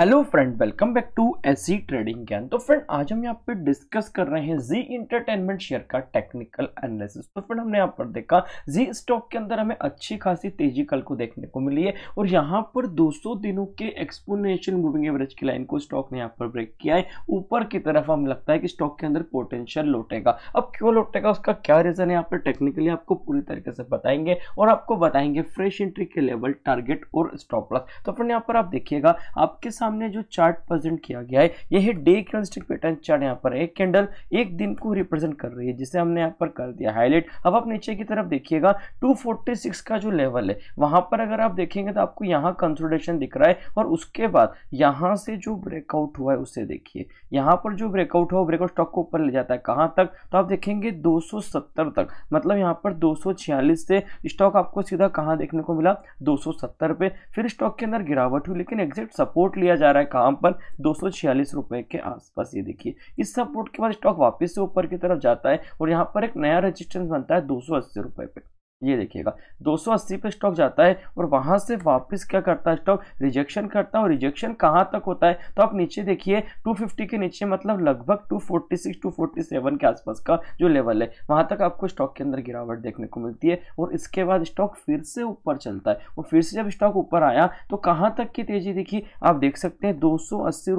hello friend welcome back to S trading Gyan तो friend आज हम यहाँ पे डिस्कस कर रहे हैं जी इंटरटेनमेंट शेयर का टेक्निकल एनालिसिस तो फ्रेंड हमने यहाँ पर देखा जी स्टॉक के अंदर हमें अच्छी खासी तेजी कल को देखने को मिली है और यहाँ पर 200 दिनों के एक्सपोनेशन मूविंग एवरेज की लाइन को स्टॉक ने यहाँ पर ब्रेक किया है ऊपर की तरफ हम लगता है कि स्टॉक के अंदर पोटेंशियल लौटेगा अब क्यों लौटेगा उसका क्या रीज़न है यहाँ पर टेक्निकली आपको पूरी तरीके से बताएंगे और आपको बताएंगे फ्रेश एंट्री के लेवल टारगेट और स्टॉप लॉस तो फ्रेंड यहाँ पर आप देखिएगा आपके सामने सामने जो चार्ट प्रेजेंट किया गया है यह है डे कैंडलस्टिक पैटर्न चार्ट यहाँ पर एक कैंडल एक दिन को रिप्रेजेंट कर रही है जिसे हमने यहाँ पर कर दिया हाईलाइट अब आप नीचे की तरफ देखिएगा 246 का जो लेवल है वहां पर अगर आप देखेंगे तो आपको यहाँ कंसोलिडेशन दिख रहा है और उसके बाद यहाँ से जो ब्रेकआउट हुआ है उसे देखिए यहाँ पर जो ब्रेकआउट हुआ ब्रेकआउट स्टॉक को ऊपर ले जाता है कहाँ तक तो आप देखेंगे 270 तक मतलब यहाँ पर 246 से स्टॉक आपको सीधा कहाँ देखने को मिला 270 पे फिर स्टॉक के अंदर गिरावट हुई लेकिन एग्जिट सपोर्ट लिया जा रहा है कहाँ पर दो रुपए के आसपास ये देखिए इस सपोर्ट के बाद स्टॉक वापस से ऊपर की तरफ जाता है और यहाँ पर एक नया रजिस्टेंस बनता है दो रुपए पे ये देखिएगा 280 पे स्टॉक जाता है और वहां से वापस क्या करता है स्टॉक रिजेक्शन करता है और रिजेक्शन कहां तक होता है तो आप नीचे देखिए 250 के नीचे मतलब लगभग 246 247 के आसपास का जो लेवल है वहां तक आपको स्टॉक के अंदर गिरावट देखने को मिलती है और इसके बाद स्टॉक फिर से ऊपर चलता है और फिर से जब स्टॉक ऊपर आया तो कहाँ तक की तेजी देखी आप देख सकते हैं दो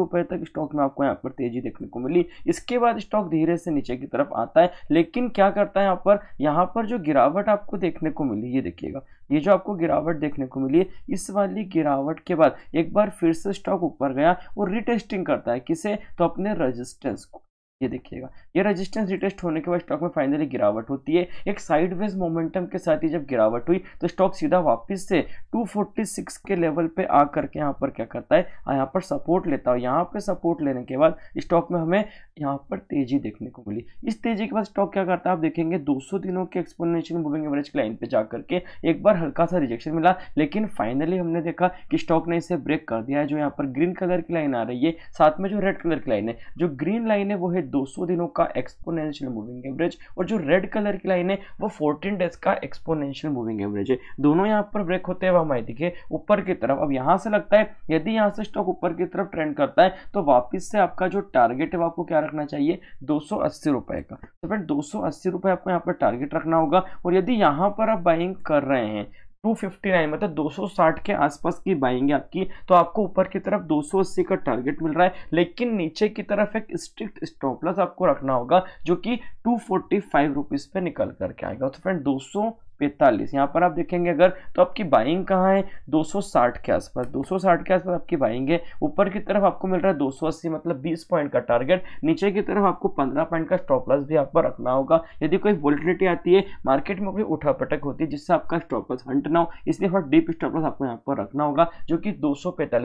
रुपए तक स्टॉक में आपको यहाँ पर तेजी देखने को मिली इसके बाद स्टॉक धीरे से नीचे की तरफ आता है लेकिन क्या करता है यहाँ पर यहाँ पर जो गिरावट आपको देख देखने को मिली ये देखिएगा ये जो आपको गिरावट देखने को मिली है इस वाली गिरावट के बाद एक बार फिर से स्टॉक ऊपर गया और रिटेस्टिंग करता है किसे तो अपने रजिस्टेंस को ये देखिएगा ये रेजिस्टेंस रिटेस्ट होने के बाद स्टॉक में फाइनली गिरावट होती है एक साइडवेज मोमेंटम के साथ ही जब गिरावट हुई तो स्टॉक सीधा वापस से 246 के लेवल पे आ करके यहाँ पर क्या करता है यहाँ पर सपोर्ट लेता है यहाँ पे सपोर्ट लेने के बाद स्टॉक में हमें यहाँ पर तेजी देखने को मिली इस तेजी के बाद स्टॉक क्या करता है आप देखेंगे दो दिनों के एक्सपोनेशन मूविंग एवरेज के लाइन पर जा करके एक बार हल्का सा रिजेक्शन मिला लेकिन फाइनली हमने देखा कि स्टॉक ने इसे ब्रेक कर दिया है जो यहाँ पर ग्रीन कलर की लाइन आ रही है साथ में जो रेड कलर की लाइन है जो ग्रीन लाइन है वो है 200 दिनों का एक्सपोनेंशियल मूविंग एवरेज और जो रेड कलर की लाइन है वो 14 डेज का एक्सपोनेंशियल मूविंग एवरेज है दोनों यहाँ पर ब्रेक होते हुए हमारे दिखे ऊपर की तरफ अब यहाँ से लगता है यदि यहाँ से स्टॉक ऊपर की तरफ ट्रेंड करता है तो वापिस से आपका जो टारगेट है वो आपको क्या रखना चाहिए दो का तो फिर दो आपको यहाँ पर टारगेट रखना होगा और यदि यहाँ पर आप बाइंग कर रहे हैं 259 मतलब 260 के आसपास की बाइंग आपकी तो आपको ऊपर की तरफ 280 का टारगेट मिल रहा है लेकिन नीचे की तरफ एक स्ट्रिक्ट स्टॉप लॉस आपको रखना होगा जो कि टू फोर्टी पे निकल करके आएगा तो फ्रेंड 200 पैंतालीस यहाँ पर आप देखेंगे अगर तो आपकी बाइंग कहाँ है 260 के आसपास 260 के आसपास आपकी बाइंग है ऊपर की तरफ आपको मिल रहा है 280 मतलब 20 पॉइंट का टारगेट नीचे की तरफ आपको 15 पॉइंट का स्टॉप लॉस भी आपको रखना होगा यदि कोई वोल्टिलिटी आती है मार्केट में कोई उठापटक होती है जिससे आपका स्टॉप लॉस हंट ना हो इसलिए थोड़ा डीप स्टॉप लॉस आपको यहाँ पर रखना होगा जो कि दो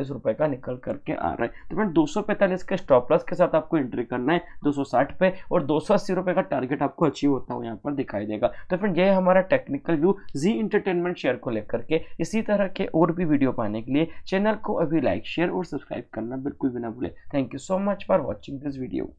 रुपये का निकल करके आ रहा है तो फ्रेंड दो सौ के स्टॉप लॉस के साथ आपको एंट्री करना है दो पे और दो रुपये का टारगेट आपको अचीव होता हुआ यहाँ पर दिखाई देगा तो फ्रेंड ये हमारा टेक्निक कर व्यू जी इंटरटेनमेंट शेयर को लेकर के इसी तरह के और भी वीडियो पाने के लिए चैनल को अभी लाइक शेयर और सब्सक्राइब करना बिल्कुल भी ना भूले thank you so much for watching this video